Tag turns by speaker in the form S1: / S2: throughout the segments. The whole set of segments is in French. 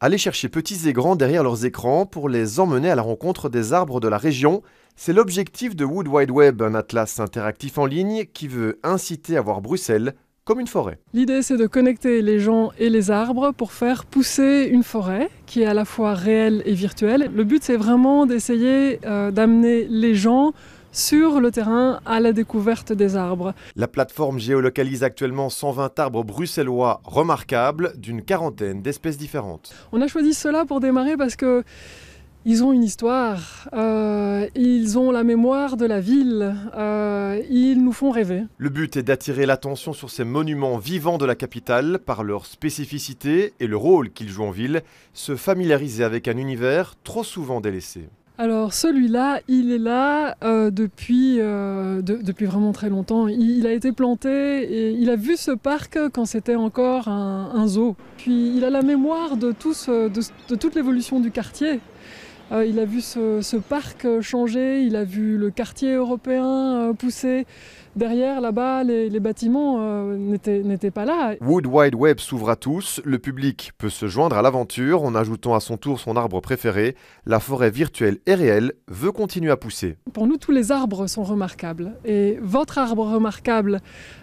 S1: Aller chercher petits et grands derrière leurs écrans pour les emmener à la rencontre des arbres de la région, c'est l'objectif de Wood Wide Web, un atlas interactif en ligne qui veut inciter à voir Bruxelles comme une forêt.
S2: L'idée, c'est de connecter les gens et les arbres pour faire pousser une forêt qui est à la fois réelle et virtuelle. Le but, c'est vraiment d'essayer euh, d'amener les gens sur le terrain à la découverte des arbres.
S1: La plateforme géolocalise actuellement 120 arbres bruxellois remarquables d'une quarantaine d'espèces différentes.
S2: On a choisi cela pour démarrer parce que ils ont une histoire, euh, ils ont la mémoire de la ville, euh, ils nous font rêver.
S1: Le but est d'attirer l'attention sur ces monuments vivants de la capitale par leur spécificité et le rôle qu'ils jouent en ville, se familiariser avec un univers trop souvent délaissé.
S2: Alors celui-là, il est là euh, depuis, euh, depuis vraiment très longtemps. Il, a été planté et il a vu ce parc quand c'était encore un, zoo. Puis il a la mémoire de, tout de, toute l'évolution du quartier. Euh, il a vu ce, ce, parc changer, il a vu le quartier européen pousser derrière, là-bas, les, bâtiments euh, n'étaient pas là.
S1: Wood Wide Web s'ouvre à tous, le public peut se joindre à l'aventure en ajoutant à son tour son arbre préféré. La forêt virtuelle et réelle veut continuer à pousser.
S2: Pour nous, tous les arbres sont remarquables. Et votre arbre remarquable,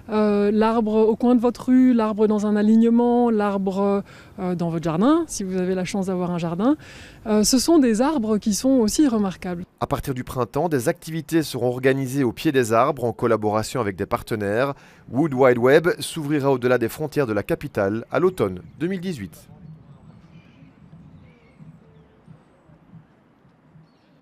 S2: euh, l'arbre au coin de votre rue, l'arbre dans un alignement, l'arbre euh, dans votre jardin, si vous avez la chance d'avoir un jardin, ce sont des arbres qui sont aussi remarquables.
S1: À partir du printemps, des activités seront organisées au pied des arbres en collaboration avec des partenaires, Wood Wide Web s'ouvrira au-delà des frontières de la capitale à l'automne 2018.